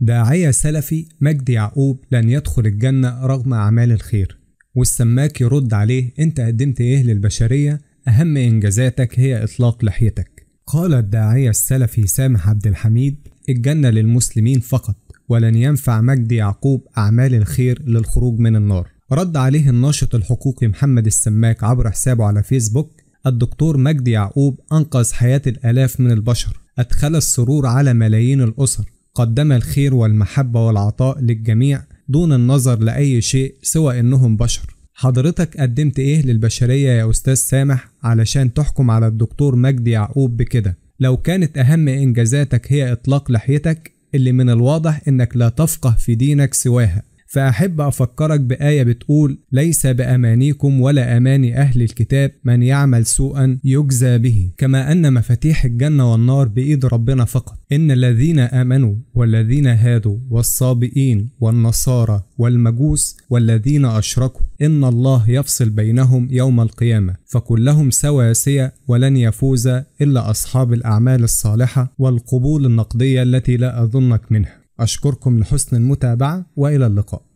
داعية سلفي مجدي يعقوب لن يدخل الجنة رغم أعمال الخير والسماك يرد عليه أنت قدمت إيه للبشرية أهم إنجازاتك هي إطلاق لحيتك قال الداعية السلفي سامح عبد الحميد الجنة للمسلمين فقط ولن ينفع مجدي يعقوب أعمال الخير للخروج من النار رد عليه الناشط الحقوقي محمد السماك عبر حسابه على فيسبوك الدكتور مجدي يعقوب أنقذ حياة الآلاف من البشر أدخل السرور على ملايين الأسر قدم الخير والمحبة والعطاء للجميع دون النظر لأي شيء سوى إنهم بشر حضرتك قدمت إيه للبشرية يا أستاذ سامح علشان تحكم على الدكتور مجدي يعقوب بكده لو كانت أهم إنجازاتك هي إطلاق لحيتك اللي من الواضح إنك لا تفقه في دينك سواها فأحب أفكرك بآية بتقول ليس بأمانيكم ولا أماني أهل الكتاب من يعمل سوءا يجزى به كما أن مفاتيح الجنة والنار بإيد ربنا فقط إن الذين آمنوا والذين هادوا والصابئين والنصارى والمجوس والذين أشركوا إن الله يفصل بينهم يوم القيامة فكلهم سواسية ولن يفوز إلا أصحاب الأعمال الصالحة والقبول النقدية التي لا أظنك منها أشكركم لحسن المتابعة وإلى اللقاء